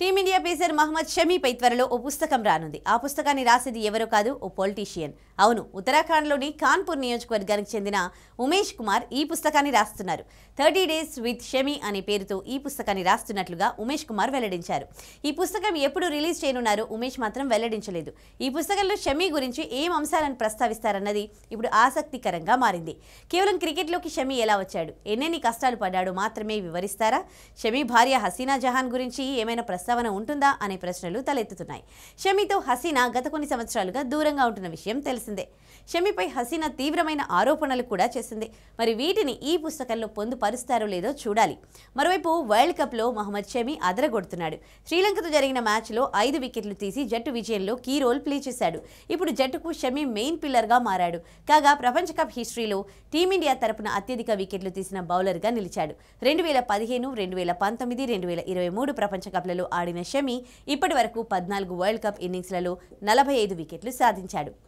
team India pacer Mohammed షమీపై త్వరలో ఓ పుస్తకం రానుంది ఆ పుస్తకాన్ని రాసేది ఎవరో కాదు ఓ పొలిటీషియన్ అవును ఉత్తరాఖండ్లోని కాన్పూర్ నియోజకవర్గానికి చెందిన ఉమేష్ కుమార్ ఈ పుస్తకాన్ని రాస్తున్నారు థర్టీ డేస్ విత్ షమీ అనే పేరుతో ఈ పుస్తకాన్ని రాస్తున్నట్లుగా ఉమేష్ కుమార్ వెల్లడించారు ఈ పుస్తకం ఎప్పుడు రిలీజ్ చేయనున్నారో ఉమేష్ మాత్రం వెల్లడించలేదు ఈ పుస్తకంలో షమీ గురించి ఏం అంశాలను ప్రస్తావిస్తారన్నది ఇప్పుడు ఆసక్తికరంగా మారింది కేవలం క్రికెట్లోకి షమీ ఎలా వచ్చాడు ఎన్నెన్ని కష్టాలు పడ్డాడు మాత్రమే వివరిస్తారా షమీ భార్య హసీనా జహాన్ గురించి ఏమైనా ప్రస్తావన ఉంటుందా అనే ప్రశ్నలు తలెత్తుతున్నాయి షమీతో హసీనా గత కొన్ని సంవత్సరాలుగా దూరంగా ఉంటున్న విషయం తెలిసిందే షమీపై హసీనా తీవ్రమైన ఆరోపణలు కూడా చేసింది మరి వీటిని ఈ పుస్తకంలో పొందుపరుస్తారో లేదో చూడాలి మరోవైపు వరల్డ్ కప్లో మహమ్మద్ షమీ అదరగొడుతున్నాడు శ్రీలంకతో జరిగిన మ్యాచ్లో ఐదు వికెట్లు తీసి జట్టు విజయంలో కీ రోల్ ప్లే చేశాడు ఇప్పుడు జట్టుకు షమీ మెయిన్ పిల్లర్గా మారాడు కాగా ప్రపంచ కప్ హిస్టరీలో టీమిండియా తరపున అత్యధిక వికెట్లు తీసిన బౌలర్గా నిలిచాడు రెండు వేల పదిహేను రెండు వేల పంతొమ్మిది రెండు వేల ఇరవై మూడు ప్రపంచ కప్లలో ఆడిన షమి ఇప్పటి వరకు పద్నాలుగు వరల్డ్ కప్ ఇన్నింగ్స్లలో నలభై ఐదు వికెట్లు సాధించాడు